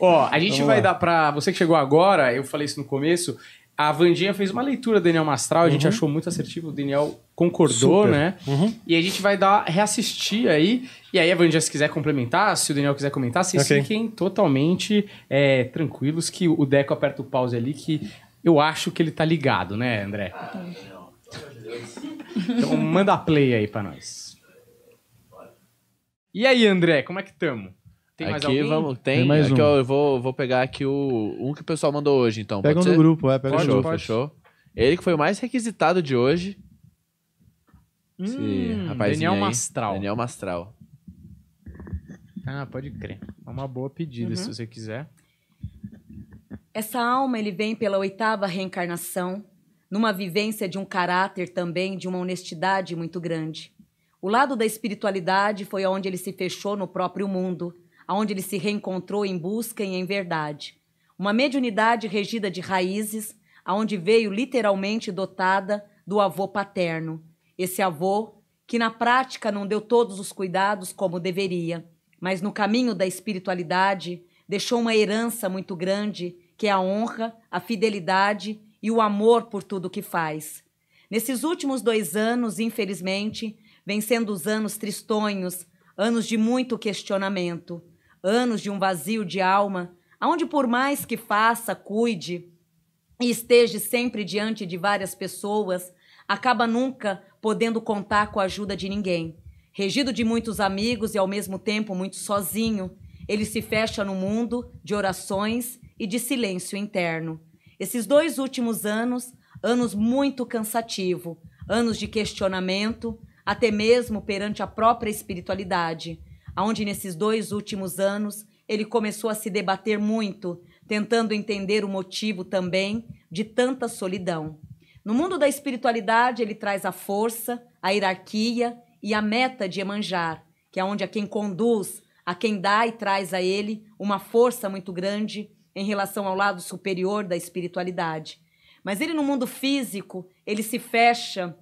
Ó, a gente vai dar pra. Você que chegou agora, eu falei isso no começo. A Vandinha fez uma leitura do Daniel Mastral, a gente uhum. achou muito assertivo, o Daniel concordou, Super. né? Uhum. E a gente vai dar reassistir aí. E aí, a Vandinha, se quiser complementar, se o Daniel quiser comentar, vocês okay. fiquem totalmente é, tranquilos que o Deco aperta o pause ali, que eu acho que ele tá ligado, né, André? Ah, não, Então manda play aí pra nós. E aí, André, como é que estamos? Tem mais aqui alguém? vamos, tem, Tem mais aqui, um. ó, eu vou, vou pegar aqui o um que o pessoal mandou hoje, então. Pega um do grupo, é, pega Fechou, fechou. Ele que foi o mais requisitado de hoje, Hum, Daniel Mastral. Daniel Mastral. Ah, pode crer. É uma boa pedida, Uhum. se você quiser. Essa alma ele vem pela oitava reencarnação, numa vivência de um caráter também, de uma honestidade muito grande. O lado da espiritualidade foi onde ele se fechou no próprio mundo, aonde ele se reencontrou em busca e em verdade. Uma mediunidade regida de raízes, aonde veio literalmente dotada do avô paterno. Esse avô que na prática não deu todos os cuidados como deveria, mas no caminho da espiritualidade deixou uma herança muito grande, que é a honra, a fidelidade e o amor por tudo que faz. Nesses últimos dois anos, infelizmente, vem sendo os anos tristonhos, anos de muito questionamento anos de um vazio de alma, aonde por mais que faça, cuide e esteja sempre diante de várias pessoas, acaba nunca podendo contar com a ajuda de ninguém. Regido de muitos amigos e ao mesmo tempo muito sozinho, ele se fecha no mundo de orações e de silêncio interno. Esses dois últimos anos, anos muito cansativo, anos de questionamento, até mesmo perante a própria espiritualidade. Aonde nesses dois últimos anos ele começou a se debater muito, tentando entender o motivo também de tanta solidão. No mundo da espiritualidade, ele traz a força, a hierarquia e a meta de Emanjar, que é onde a quem conduz, a quem dá e traz a ele uma força muito grande em relação ao lado superior da espiritualidade. Mas ele no mundo físico, ele se fecha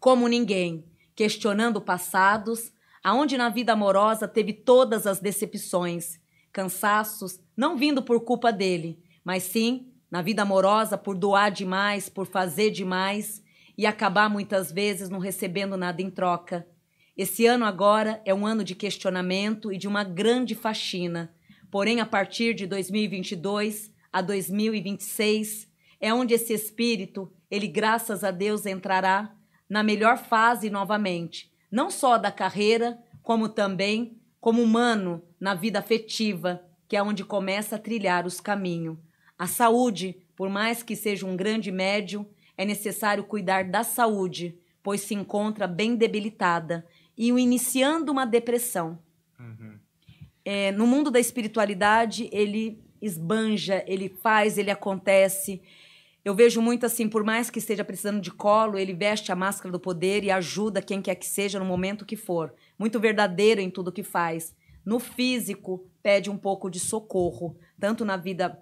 como ninguém, questionando passados, aonde na vida amorosa teve todas as decepções, cansaços, não vindo por culpa dele, mas sim na vida amorosa por doar demais, por fazer demais e acabar muitas vezes não recebendo nada em troca. Esse ano agora é um ano de questionamento e de uma grande faxina. Porém, a partir de 2022 a 2026 é onde esse espírito, ele graças a Deus entrará na melhor fase novamente, não só da carreira, como também como humano na vida afetiva, que é onde começa a trilhar os caminhos. A saúde, por mais que seja um grande médio, é necessário cuidar da saúde, pois se encontra bem debilitada e iniciando uma depressão. Uhum. É, no mundo da espiritualidade, ele esbanja, ele faz, ele acontece. Eu vejo muito assim, por mais que esteja precisando de colo, ele veste a máscara do poder e ajuda quem quer que seja no momento que for. Muito verdadeiro em tudo que faz. No físico, pede um pouco de socorro, tanto na vida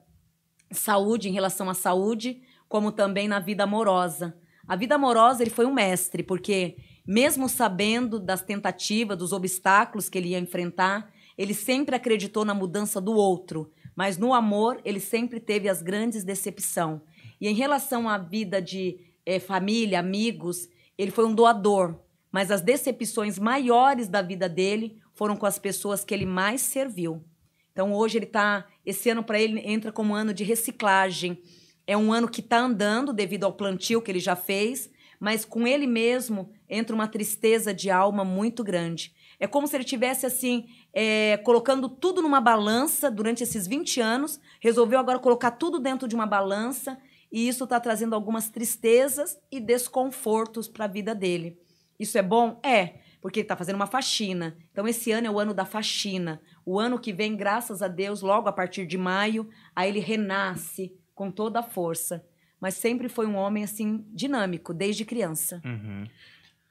saúde, em relação à saúde, como também na vida amorosa. A vida amorosa, ele foi um mestre, porque mesmo sabendo das tentativas, dos obstáculos que ele ia enfrentar, ele sempre acreditou na mudança do outro, mas no amor ele sempre teve as grandes decepções e em relação à vida de é, família, amigos, ele foi um doador. Mas as decepções maiores da vida dele foram com as pessoas que ele mais serviu. Então hoje ele está, esse ano para ele entra como ano de reciclagem. É um ano que está andando devido ao plantio que ele já fez, mas com ele mesmo entra uma tristeza de alma muito grande. É como se ele tivesse assim, é, colocando tudo numa balança durante esses 20 anos, resolveu agora colocar tudo dentro de uma balança e isso está trazendo algumas tristezas e desconfortos para a vida dele. Isso é bom? É, porque ele está fazendo uma faxina. Então, esse ano é o ano da faxina. O ano que vem, graças a Deus, logo a partir de maio, aí ele renasce com toda a força. Mas sempre foi um homem, assim, dinâmico, desde criança. Uhum.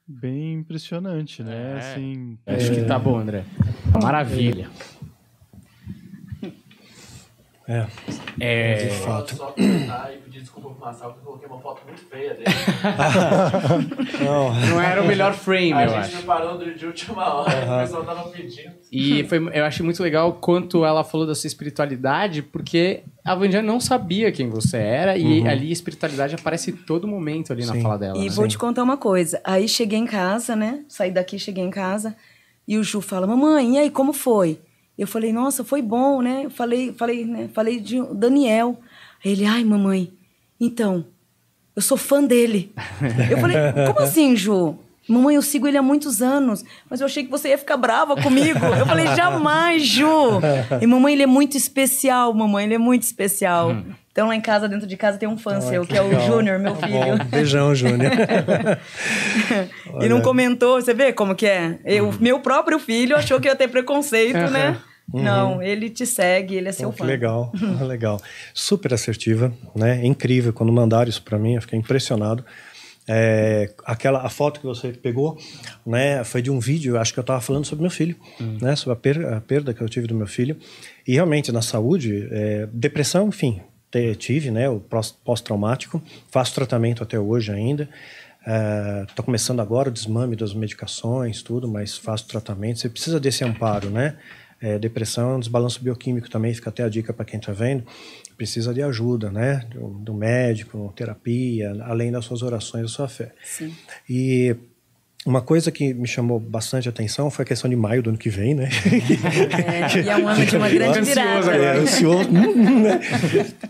Bem impressionante, né? É. Assim, é. Acho que tá é. bom, André. Maravilha. É. é. É. De fato. Só e pedir desculpa pro Marcelo porque eu coloquei uma foto muito feia dele. não. não era o melhor frame, a eu acho. A gente preparou de última hora, uhum. o pessoal tava pedindo. E foi, eu achei muito legal quanto ela falou da sua espiritualidade, porque a Vandinha não sabia quem você era e uhum. ali a espiritualidade aparece todo momento ali Sim. na fala dela. E né? vou Sim. te contar uma coisa. Aí cheguei em casa, né? Saí daqui, cheguei em casa e o Ju fala: Mamãe, e aí, como foi? Eu falei, nossa, foi bom, né? Eu falei, falei, né? Falei de Daniel. Aí ele, ai, mamãe, então, eu sou fã dele. eu falei, como assim, Ju? Mamãe, eu sigo ele há muitos anos, mas eu achei que você ia ficar brava comigo. Eu falei, jamais, Ju. E mamãe, ele é muito especial, mamãe, ele é muito especial. Hum. Então lá em casa, dentro de casa, tem um fã ah, seu, que, que é o Júnior, meu tá filho. Bom, beijão, Júnior. e não comentou, você vê como que é? Eu, uhum. Meu próprio filho achou que ia ter preconceito, né? Uhum. Não, ele te segue, ele é seu oh, fã. Legal, ah, legal. Super assertiva, né? incrível. Quando mandaram isso para mim, eu fiquei impressionado. É, aquela a foto que você pegou, né, foi de um vídeo, acho que eu estava falando sobre meu filho, hum. né, sobre a, per a, perda que eu tive do meu filho. E realmente na saúde, é, depressão, enfim, tive, né, o pós-traumático, faço tratamento até hoje ainda. Estou é, começando agora o desmame das medicações, tudo, mas faço tratamento. Você precisa desse amparo, né? é, depressão, desbalanço bioquímico também, fica até a dica para quem está vendo, precisa de ajuda, né? Do, do, médico, terapia, além das suas orações, da sua fé. Sim. E uma coisa que me chamou bastante atenção foi a questão de maio do ano que vem, né? É, e é um ano de uma grande virada. É, ansioso. Hum, hum, né?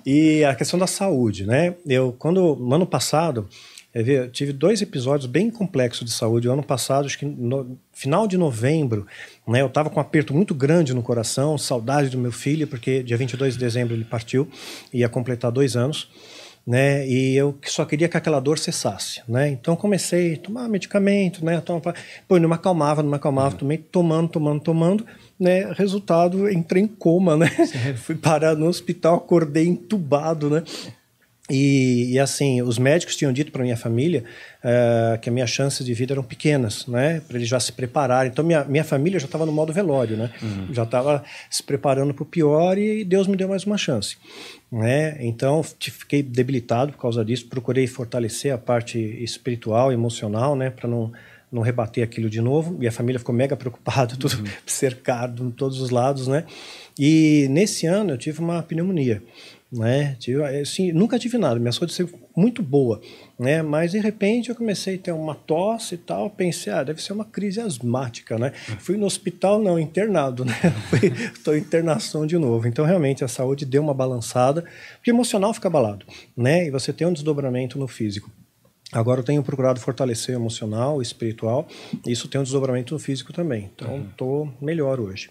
E a questão da saúde, né? Eu, quando, no ano passado, Quer é ver? Eu tive dois episódios bem complexos de saúde. O ano passado, acho que no final de novembro, né, eu estava com um aperto muito grande no coração, saudade do meu filho, porque dia 22 de dezembro ele partiu, ia completar dois anos. Né, e eu só queria que aquela dor cessasse, né? Então comecei a tomar medicamento, né? Tomava, pô, não me acalmava, não me acalmava, uhum. tomei tomando, tomando, tomando, né? Resultado, entrei em coma, né? Fui parar no hospital, acordei entubado, né? E, e, assim, os médicos tinham dito para minha família uh, que as minhas chances de vida eram pequenas, né? Para eles já se prepararem. Então, minha, minha família já estava no modo velório, né? Uhum. Já estava se preparando para o pior e Deus me deu mais uma chance, né? Então, fiquei debilitado por causa disso. Procurei fortalecer a parte espiritual, emocional, né? Para não, não rebater aquilo de novo. E a família ficou mega preocupada, tudo uhum. cercado em todos os lados, né? E nesse ano eu tive uma pneumonia né? Tive, assim, nunca tive nada, minha saúde sempre muito boa, né? Mas de repente eu comecei a ter uma tosse e tal, pensei, ah, deve ser uma crise asmática, né? É. Fui no hospital, não, internado, né? Estou internação de novo. Então realmente a saúde deu uma balançada, porque emocional fica abalado, né? E você tem um desdobramento no físico. Agora eu tenho procurado fortalecer emocional, espiritual, e isso tem um desdobramento físico também. Então estou uhum. melhor hoje,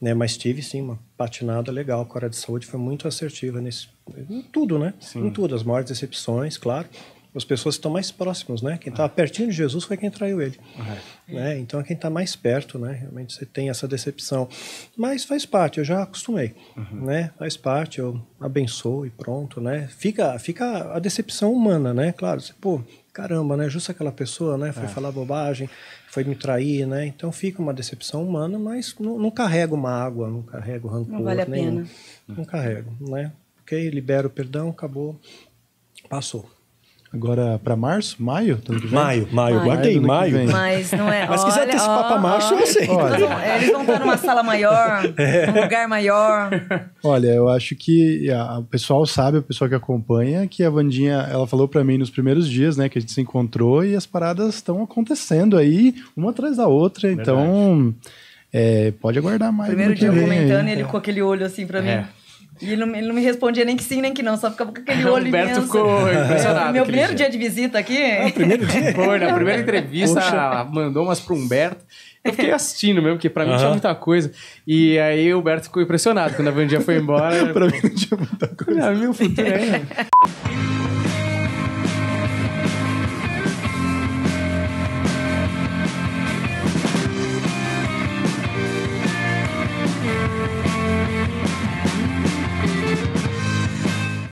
né? Mas tive sim uma patinada legal com a área de saúde, foi muito assertiva nesse em tudo, né? Sim. Em tudo, as maiores decepções, claro, as pessoas estão mais próximas, né? Quem estava tá pertinho de Jesus foi quem traiu ele, uhum. né? Então quem está mais perto, né? Realmente você tem essa decepção, mas faz parte. Eu já acostumei, uhum. né? Faz parte. Eu abençoo e pronto, né? Fica, fica a decepção humana, né? Claro, você, pô, caramba, né? Justo aquela pessoa, né? Foi é. falar bobagem, foi me trair, né? Então fica uma decepção humana, mas não, não carrego mágoa, não carrego rancor. Não vale a nenhum. pena. Não carrego, né? Ok, libero o perdão, acabou, passou. Agora para março, maio? Maio, maio, maio. Guardei, maio. maio. Mas não é. Mas papo quiser março, eu sei. Olha. Eles vão estar numa sala maior, num é. lugar maior. Olha, eu acho que a, o pessoal sabe, o pessoal que acompanha, que a Vandinha, ela falou para mim nos primeiros dias, né, que a gente se encontrou e as paradas estão acontecendo aí, uma atrás da outra. Verdade. Então, é, pode aguardar mais. Primeiro dia comentando, é. ele com aquele olho assim para mim. É. E ele não, ele não, me respondia nem que sim, nem que não, só ficava com aquele olho Humberto imenso. ficou impressionado. Meu primeiro dia de visita aqui. Ah, primeiro dia? Foi, na né? primeira entrevista, mandou umas pro Humberto. Eu fiquei assistindo mesmo, porque pra mim uhum. tinha muita coisa. E aí o Humberto ficou impressionado quando a Vandinha foi embora. pra mim não tinha muita coisa. Ah, meu futuro é.